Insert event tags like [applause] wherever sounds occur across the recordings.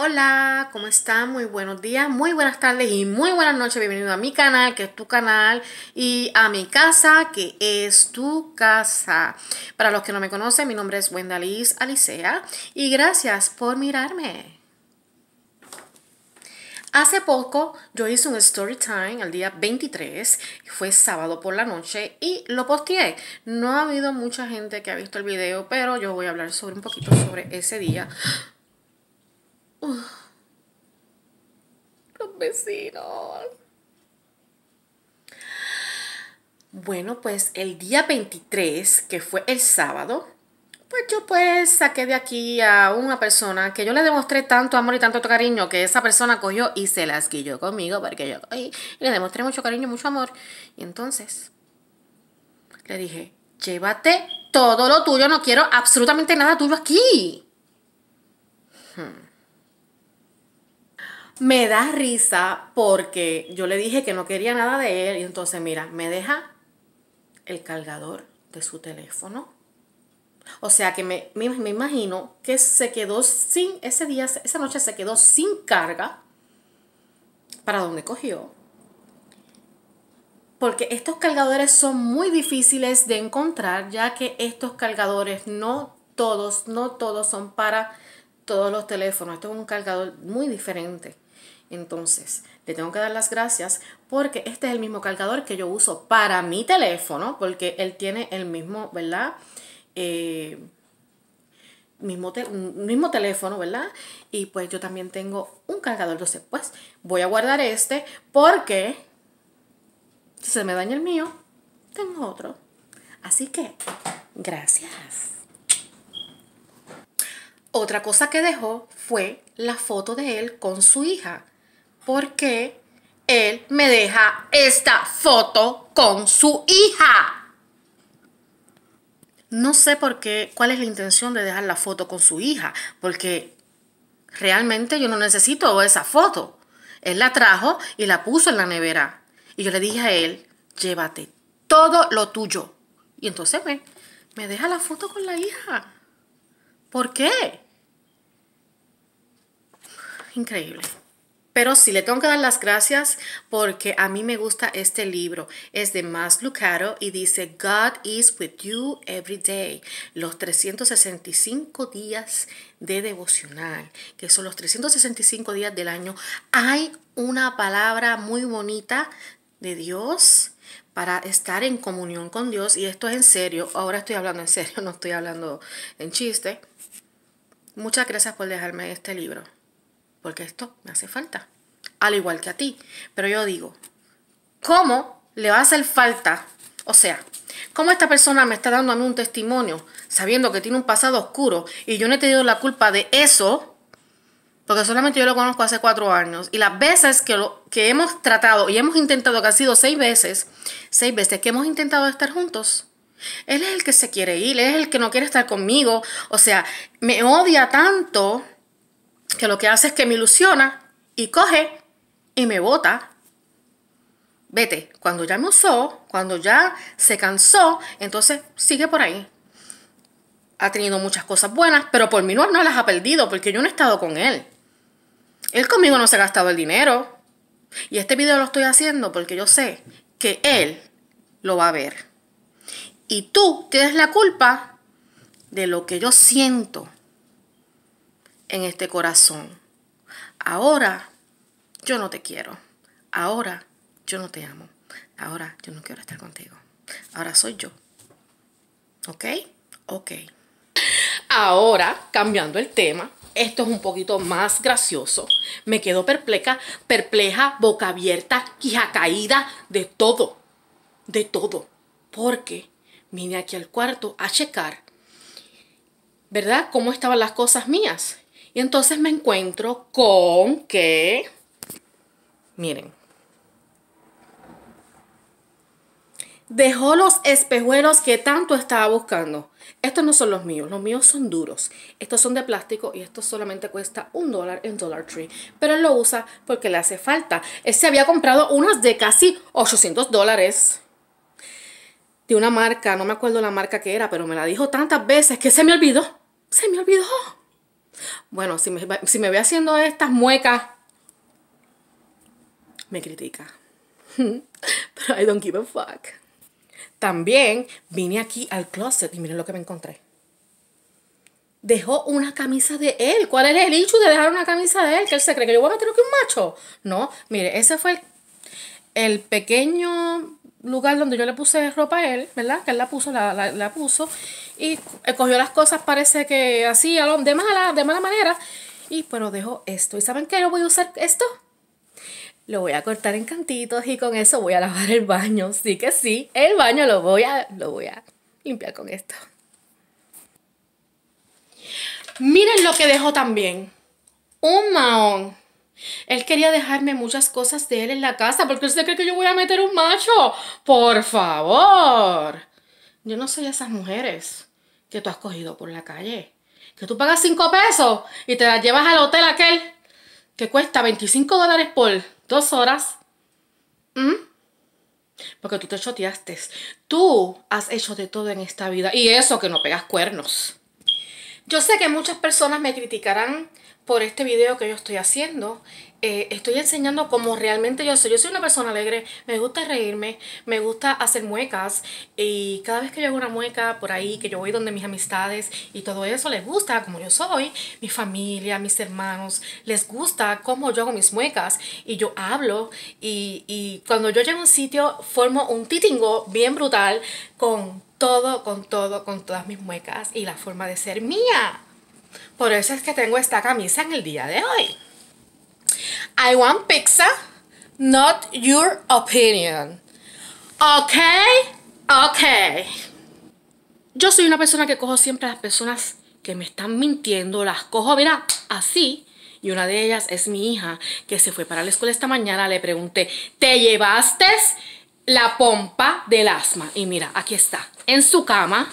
Hola, ¿cómo están? Muy buenos días, muy buenas tardes y muy buenas noches. Bienvenido a mi canal, que es tu canal, y a mi casa, que es tu casa. Para los que no me conocen, mi nombre es Wendaliz Alicea y gracias por mirarme. Hace poco yo hice un story time el día 23, fue sábado por la noche y lo posteé. No ha habido mucha gente que ha visto el video, pero yo voy a hablar sobre un poquito sobre ese día los vecinos. Bueno, pues el día 23, que fue el sábado, pues yo pues saqué de aquí a una persona que yo le demostré tanto amor y tanto cariño que esa persona cogió y se las guilló conmigo porque yo y le demostré mucho cariño, mucho amor. Y entonces le dije, llévate todo lo tuyo, no quiero absolutamente nada tuyo aquí. Hmm. Me da risa porque yo le dije que no quería nada de él y entonces mira, me deja el cargador de su teléfono. O sea que me, imagino que se quedó sin, ese día, esa noche se quedó sin carga para donde cogió. Porque estos cargadores son muy difíciles de encontrar ya que estos cargadores no todos, no todos son para todos los teléfonos. Esto es un cargador muy diferente. Entonces, le tengo que dar las gracias porque este es el mismo cargador que yo uso para mi teléfono, porque él tiene el mismo, ¿verdad? Eh, mismo, mismo teléfono, ¿verdad? Y pues yo también tengo un cargador. Entonces, pues voy a guardar este porque si se me daña el mío, tengo otro. Así que, gracias. Otra cosa que dejó fue la foto de él con su hija. ¿Por qué él me deja esta foto con su hija. No sé por qué, cuál es la intención de dejar la foto con su hija, porque realmente yo no necesito esa foto. Él la trajo y la puso en la nevera. Y yo le dije a él, llévate todo lo tuyo. Y entonces me, me deja la foto con la hija. ¿Por qué? Increíble. Pero sí le tengo que dar las gracias porque a mí me gusta este libro. Es de Mas Lucado y dice God is with you every day. Los 365 días de devocional, que son los 365 días del año. Hay una palabra muy bonita de Dios para estar en comunión con Dios. Y esto es en serio. Ahora estoy hablando en serio, [laughs] no estoy hablando en chiste. Muchas gracias por dejarme este libro porque esto me hace falta, al igual que a ti. Pero yo digo, ¿cómo le va a hacer falta? O sea, ¿cómo esta persona me está dando a mí un testimonio sabiendo que tiene un pasado oscuro y yo no he tenido la culpa de eso? Porque solamente yo lo conozco hace cuatro años. Y las veces que, lo, que hemos tratado y hemos intentado, que ha sido seis veces, seis veces que hemos intentado estar juntos, él es el que se quiere ir, él es el que no quiere estar conmigo. O sea, me odia tanto que lo que hace es que me ilusiona y coge y me bota. Vete, cuando ya me usó, cuando ya se cansó, entonces sigue por ahí. Ha tenido muchas cosas buenas, pero por mi no, no las ha perdido porque yo no he estado con él. Él conmigo no se ha gastado el dinero. Y este video lo estoy haciendo porque yo sé que él lo va a ver. Y tú tienes la culpa de lo que yo siento en este corazón. Ahora yo no te quiero. Ahora yo no te amo. Ahora yo no quiero estar contigo. Ahora soy yo. ¿Ok? Ok. Ahora, cambiando el tema, esto es un poquito más gracioso. Me quedo perpleja, perpleja, boca abierta, quija caída, de todo. De todo. Porque vine aquí al cuarto a checar, ¿verdad? Cómo estaban las cosas mías. Y entonces me encuentro con que, miren, dejó los espejuelos que tanto estaba buscando. Estos no son los míos, los míos son duros. Estos son de plástico y esto solamente cuesta un dólar en Dollar Tree. Pero él lo usa porque le hace falta. Él se había comprado unos de casi 800 dólares de una marca, no me acuerdo la marca que era, pero me la dijo tantas veces que se me olvidó. Se me olvidó. Bueno, si me, si ve haciendo estas muecas, me critica. [laughs] Pero I don't give a fuck. También vine aquí al closet y miren lo que me encontré. Dejó una camisa de él. ¿Cuál es el hecho de dejar una camisa de él? Que él se cree que yo voy a meter que un macho. No, mire, ese fue el, pequeño lugar donde yo le puse ropa a él, ¿verdad? Que él la puso, la puso y cogió las cosas, parece que así, de mala, de mala manera. Y pero dejo esto. ¿Y saben qué? Yo voy a usar esto. Lo voy a cortar en cantitos y con eso voy a lavar el baño. Sí que sí, el baño lo voy a, lo voy a limpiar con esto. Miren lo que dejó también. Un maón Él quería dejarme muchas cosas de él en la casa. porque se cree que yo voy a meter un macho? Por favor. Yo no soy esas mujeres que tú has cogido por la calle. Que tú pagas 5 pesos y te las llevas al hotel aquel que cuesta 25 dólares por dos horas. ¿Mm? Porque tú te choteaste. Tú has hecho de todo en esta vida. Y eso que no pegas cuernos. Yo sé que muchas personas me criticarán por este video que yo estoy haciendo. Eh, estoy enseñando cómo realmente yo soy. Yo soy una persona alegre, me gusta reírme, me gusta hacer muecas y cada vez que yo hago una mueca por ahí, que yo voy donde mis amistades y todo eso les gusta como yo soy, mi familia, mis hermanos, les gusta cómo yo hago mis muecas y yo hablo y, y cuando yo llego a un sitio formo un titingo bien brutal con todo, con todo, con todas mis muecas y la forma de ser mía. Por eso es que tengo esta camisa en el día de hoy. I want pizza, not your opinion. Ok, ok. Yo soy una persona que cojo siempre a las personas que me están mintiendo, las cojo, mira, así. Y una de ellas es mi hija, que se fue para la escuela esta mañana. Le pregunté, ¿te llevaste la pompa del asma? Y mira, aquí está, en su cama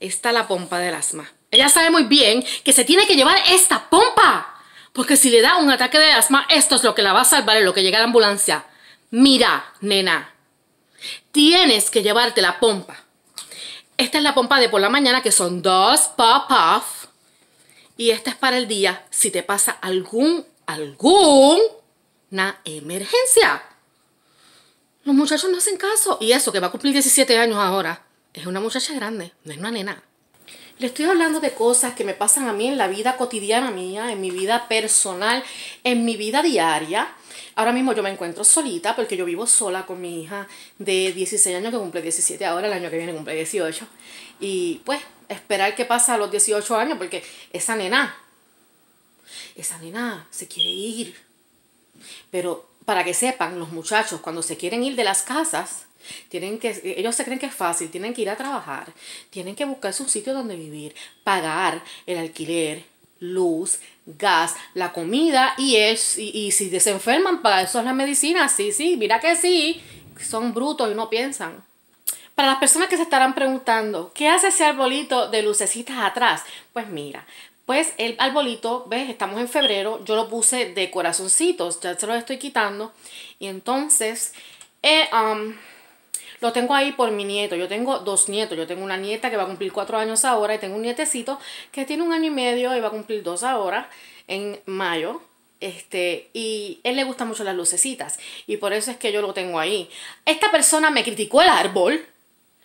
está la pompa del asma. Ella sabe muy bien que se tiene que llevar esta pompa. Porque si le da un ataque de asma, esto es lo que la va a salvar en lo que llega la ambulancia. Mira, nena, tienes que llevarte la pompa. Esta es la pompa de por la mañana, que son dos pop off. Y esta es para el día si te pasa algún, alguna emergencia. Los muchachos no hacen caso. Y eso, que va a cumplir 17 años ahora, es una muchacha grande, no es una nena. Le estoy hablando de cosas que me pasan a mí en la vida cotidiana mía, en mi vida personal, en mi vida diaria. Ahora mismo yo me encuentro solita porque yo vivo sola con mi hija de 16 años que cumple 17 ahora, el año que viene cumple 18. Y pues esperar que pasa a los 18 años porque esa nena, esa nena se quiere ir. Pero para que sepan, los muchachos cuando se quieren ir de las casas, tienen que, ellos se creen que es fácil, tienen que ir a trabajar, tienen que buscar su sitio donde vivir, pagar el alquiler, luz, gas, la comida y, es, y, si se enferman, para eso es la medicina. Sí, sí, mira que sí, son brutos y no piensan. Para las personas que se estarán preguntando, ¿qué hace ese arbolito de lucecitas atrás? Pues mira, pues el arbolito, ves, estamos en febrero, yo lo puse de corazoncitos, ya se lo estoy quitando. Y entonces, eh, um, lo tengo ahí por mi nieto. Yo tengo dos nietos. Yo tengo una nieta que va a cumplir cuatro años ahora y tengo un nietecito que tiene un año y medio y va a cumplir dos ahora en mayo. Este, y él le gusta mucho las lucecitas y por eso es que yo lo tengo ahí. Esta persona me criticó el árbol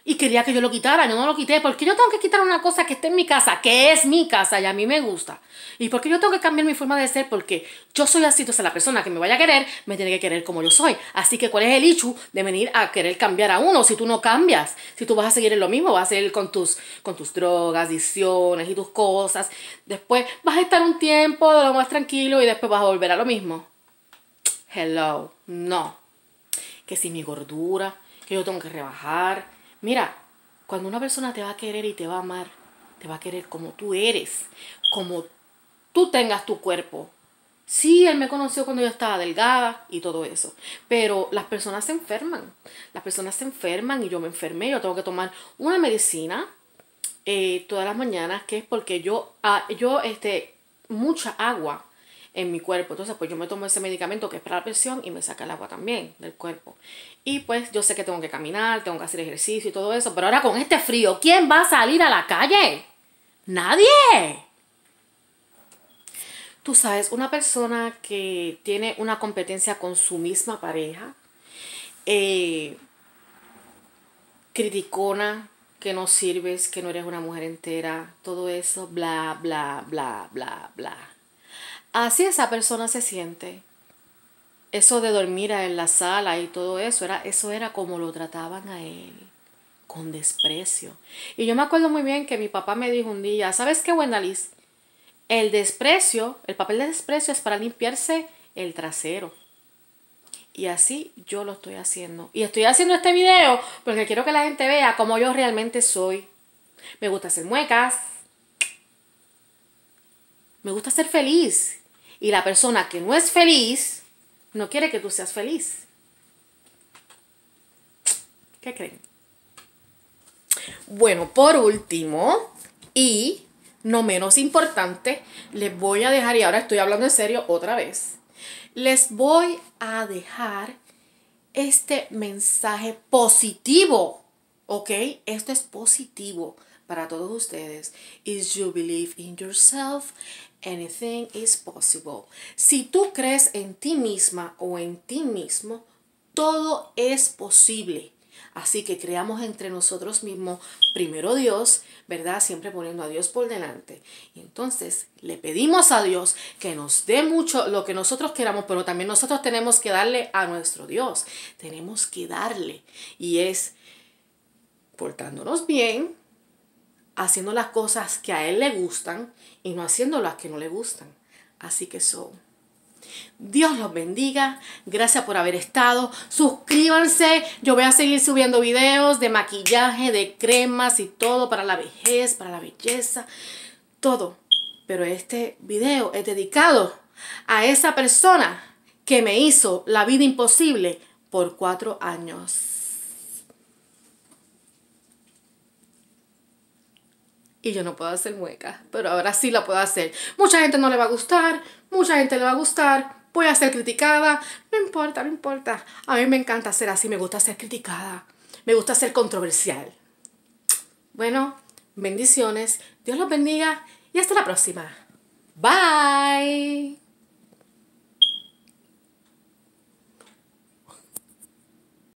y quería que yo lo quitara, yo no lo quité, porque yo tengo que quitar una cosa que esté en mi casa, que es mi casa y a mí me gusta. Y porque yo tengo que cambiar mi forma de ser, porque yo soy así, entonces la persona que me vaya a querer, me tiene que querer como yo soy. Así que cuál es el issue de venir a querer cambiar a uno si tú no cambias, si tú vas a seguir en lo mismo, vas a seguir con tus, con tus drogas, adicciones y tus cosas. Después vas a estar un tiempo de lo más tranquilo y después vas a volver a lo mismo. Hello, no. Que si mi gordura, que yo tengo que rebajar, Mira, cuando una persona te va a querer y te va a amar, te va a querer como tú eres, como tú tengas tu cuerpo. Sí, él me conoció cuando yo estaba delgada y todo eso, pero las personas se enferman, las personas se enferman y yo me enfermé, yo tengo que tomar una medicina eh, todas las mañanas, que es porque yo, ah, yo este, mucha agua en mi cuerpo. Entonces, pues yo me tomo ese medicamento que es para la presión y me saca el agua también del cuerpo. Y pues yo sé que tengo que caminar, tengo que hacer ejercicio y todo eso, pero ahora con este frío, ¿quién va a salir a la calle? Nadie. Tú sabes, una persona que tiene una competencia con su misma pareja, eh, criticona, que no sirves, que no eres una mujer entera, todo eso, bla, bla, bla, bla, bla. Así esa persona se siente. Eso de dormir en la sala y todo eso, era, eso era como lo trataban a él, con desprecio. Y yo me acuerdo muy bien que mi papá me dijo un día, ¿sabes qué, buena El desprecio, el papel de desprecio es para limpiarse el trasero. Y así yo lo estoy haciendo. Y estoy haciendo este video porque quiero que la gente vea cómo yo realmente soy. Me gusta hacer muecas. Me gusta ser feliz. Y la persona que no es feliz no quiere que tú seas feliz. ¿Qué creen? Bueno, por último, y no menos importante, les voy a dejar, y ahora estoy hablando en serio otra vez, les voy a dejar este mensaje positivo, ¿ok? Esto es positivo para todos ustedes. Is you believe in yourself anything is possible. Si tú crees en ti misma o en ti mismo, todo es posible. Así que creamos entre nosotros mismos, primero Dios, ¿verdad? Siempre poniendo a Dios por delante. Y entonces le pedimos a Dios que nos dé mucho lo que nosotros queramos, pero también nosotros tenemos que darle a nuestro Dios. Tenemos que darle. Y es portándonos bien, haciendo las cosas que a él le gustan y no haciendo las que no le gustan. Así que son. Dios los bendiga. Gracias por haber estado. Suscríbanse. Yo voy a seguir subiendo videos de maquillaje, de cremas y todo para la vejez, para la belleza, todo. Pero este video es dedicado a esa persona que me hizo la vida imposible por cuatro años. y yo no puedo hacer muecas, pero ahora sí la puedo hacer. Mucha gente no le va a gustar, mucha gente le va a gustar, voy a ser criticada, no importa, no importa. A mí me encanta ser así, me gusta ser criticada, me gusta ser controversial. Bueno, bendiciones, Dios los bendiga y hasta la próxima. Bye.